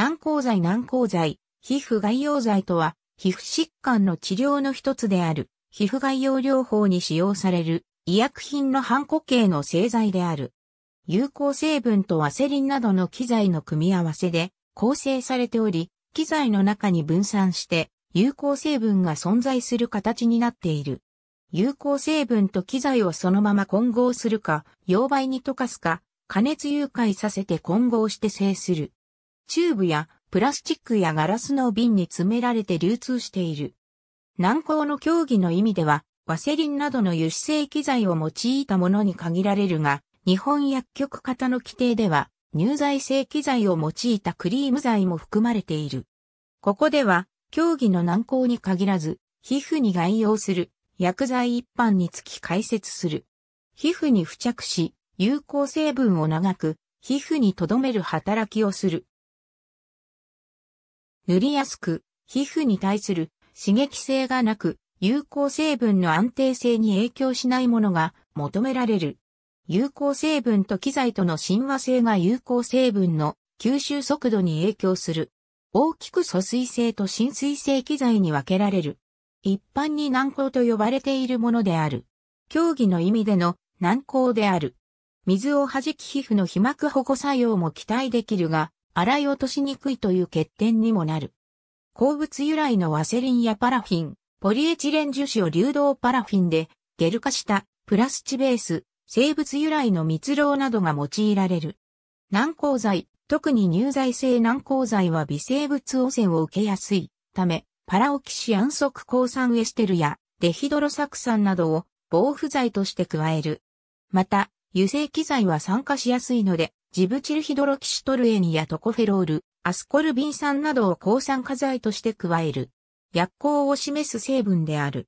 軟膏剤軟膏剤、皮膚外用剤とは、皮膚疾患の治療の一つである、皮膚外用療法に使用される、医薬品の半固形の製剤である。有効成分とワセリンなどの機材の組み合わせで構成されており、機材の中に分散して有効成分が存在する形になっている。有効成分と機材をそのまま混合するか、溶媒に溶かすか、加熱融解させて混合して制する。チューブやプラスチックやガラスの瓶に詰められて流通している。軟膏の競技の意味では、ワセリンなどの油脂性機材を用いたものに限られるが、日本薬局型の規定では、乳剤性機材を用いたクリーム剤も含まれている。ここでは、競技の軟膏に限らず、皮膚に該用する薬剤一般につき解説する。皮膚に付着し、有効成分を長く、皮膚に留める働きをする。塗りやすく、皮膚に対する刺激性がなく、有効成分の安定性に影響しないものが求められる。有効成分と機材との親和性が有効成分の吸収速度に影響する。大きく疎水性と浸水性機材に分けられる。一般に軟膏と呼ばれているものである。競技の意味での軟膏である。水を弾き皮膚の被膜保護作用も期待できるが、洗い落としにくいという欠点にもなる。鉱物由来のワセリンやパラフィン、ポリエチレン樹脂を流動パラフィンでゲル化したプラスチベース、生物由来の蜜蝋などが用いられる。軟鉱剤、特に乳剤性軟鉱剤は微生物汚染を受けやすいため、パラオキシアンク抗酸エステルやデヒドロ酢酸などを防腐剤として加える。また、油性機材は酸化しやすいので、ジブチルヒドロキシトルエニやトコフェロール、アスコルビン酸などを抗酸化剤として加える。薬効を示す成分である。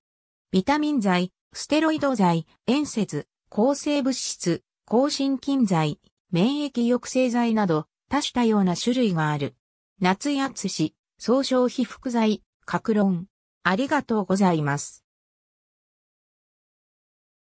ビタミン剤、ステロイド剤、塩節、抗生物質、抗心菌剤、免疫抑制剤など、多種多様な種類がある。夏やつし、総称被覆剤、格論。ありがとうございます。